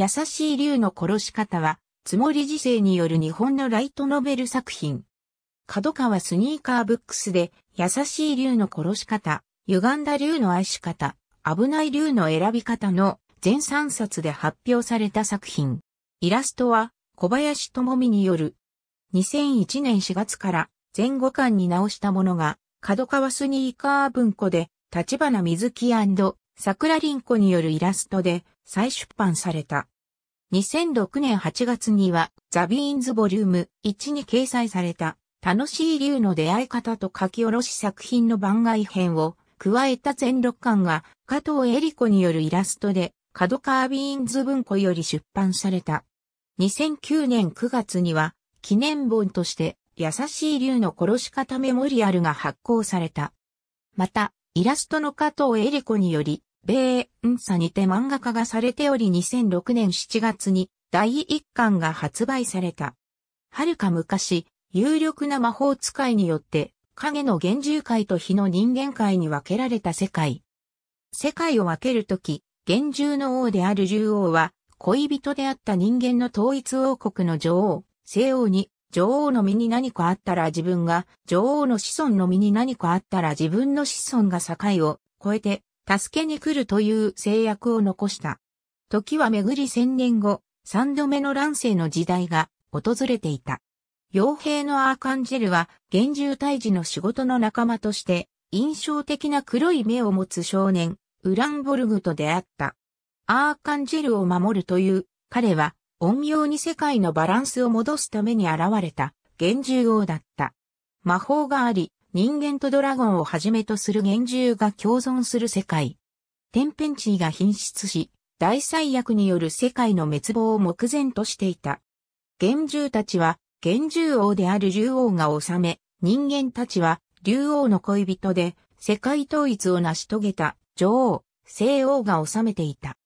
優しい竜の殺し方は、つもり時世による日本のライトノベル作品。角川スニーカーブックスで、優しい竜の殺し方、歪んだ竜の愛し方、危ない竜の選び方の全3冊で発表された作品。イラストは小林智美による。2001年4月から前後巻に直したものが、角川スニーカー文庫で、立花水木桜林子によるイラストで再出版された。2006年8月には、ザ・ビーンズボリューム1に掲載された、楽しい竜の出会い方と書き下ろし作品の番外編を加えた全6巻が、加藤恵理子によるイラストで、角川ビーンズ文庫より出版された。2009年9月には、記念本として、優しい竜の殺し方メモリアルが発行された。また、イラストの加藤恵理子により、米ンサにて漫画化がされており2006年7月に第1巻が発売された。遥か昔、有力な魔法使いによって影の幻獣界と火の人間界に分けられた世界。世界を分けるとき、幻獣の王である竜王は、恋人であった人間の統一王国の女王、西王に、女王の身に何かあったら自分が、女王の子孫の身に何かあったら自分の子孫が境を越えて、助けに来るという制約を残した。時は巡り千年後、三度目の乱世の時代が訪れていた。傭兵のアーカンジェルは、厳重退治の仕事の仲間として、印象的な黒い目を持つ少年、ウランボルグと出会った。アーカンジェルを守るという、彼は、陰陽に世界のバランスを戻すために現れた、厳重王だった。魔法があり、人間とドラゴンをはじめとする幻獣が共存する世界。天変地異が品質し、大災厄による世界の滅亡を目前としていた。幻獣たちは、幻獣王である竜王が治め、人間たちは、竜王の恋人で、世界統一を成し遂げた、女王、聖王が治めていた。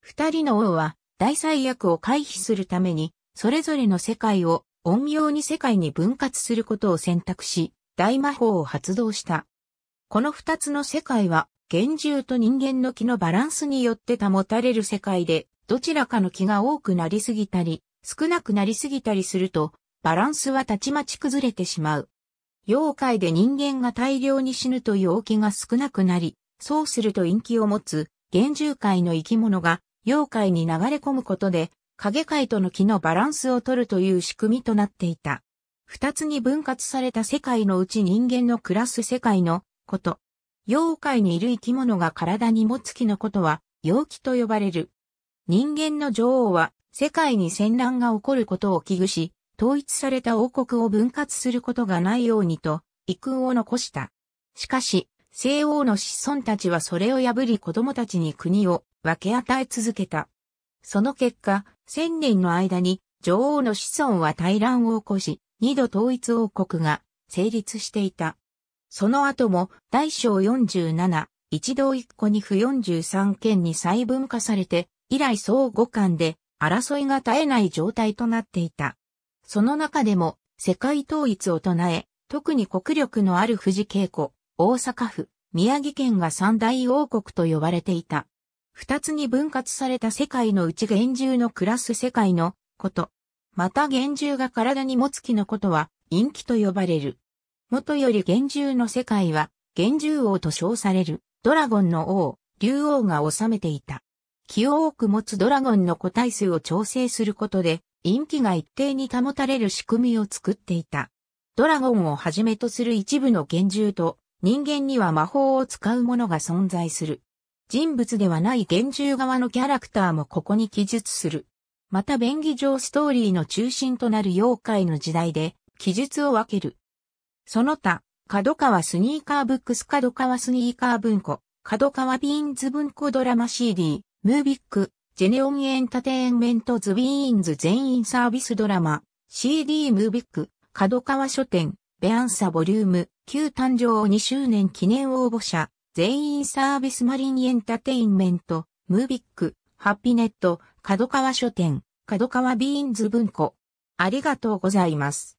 二人の王は、大災厄を回避するために、それぞれの世界を、陰陽に世界に分割することを選択し、大魔法を発動した。この二つの世界は、幻獣と人間の気のバランスによって保たれる世界で、どちらかの気が多くなりすぎたり、少なくなりすぎたりすると、バランスはたちまち崩れてしまう。妖怪で人間が大量に死ぬと陽気が少なくなり、そうすると陰気を持つ、幻獣界の生き物が妖怪に流れ込むことで、影界との気のバランスを取るという仕組みとなっていた。二つに分割された世界のうち人間の暮らす世界のこと。妖怪にいる生き物が体に持つ木のことは、妖気と呼ばれる。人間の女王は、世界に戦乱が起こることを危惧し、統一された王国を分割することがないようにと、遺訓を残した。しかし、西欧の子孫たちはそれを破り子供たちに国を分け与え続けた。その結果、千年の間に女王の子孫は大乱を起こし、二度統一王国が成立していた。その後も大小47、一同一個に府43県に細分化されて、以来総五間で争いが絶えない状態となっていた。その中でも世界統一を唱え、特に国力のある富士稽古、大阪府、宮城県が三大王国と呼ばれていた。二つに分割された世界のうち厳重の暮らす世界のこと、また幻獣が体に持つ木のことは、陰気と呼ばれる。もとより幻獣の世界は、幻獣王と称される、ドラゴンの王、竜王が治めていた。気を多く持つドラゴンの個体数を調整することで、陰気が一定に保たれる仕組みを作っていた。ドラゴンをはじめとする一部の幻獣と、人間には魔法を使うものが存在する。人物ではない幻獣側のキャラクターもここに記述する。また便宜上ストーリーの中心となる妖怪の時代で、記述を分ける。その他、角川スニーカーブックス角川スニーカー文庫、角川ビーンズ文庫ドラマ CD、ムービック、ジェネオンエンタテインメントズビーンズ全員サービスドラマ、CD ムービック、角川書店、ベアンサボリューム、旧誕生2周年記念応募者、全員サービスマリンエンタテインメント、ムービック、ハッピーネット、角川書店、角川ビーンズ文庫。ありがとうございます。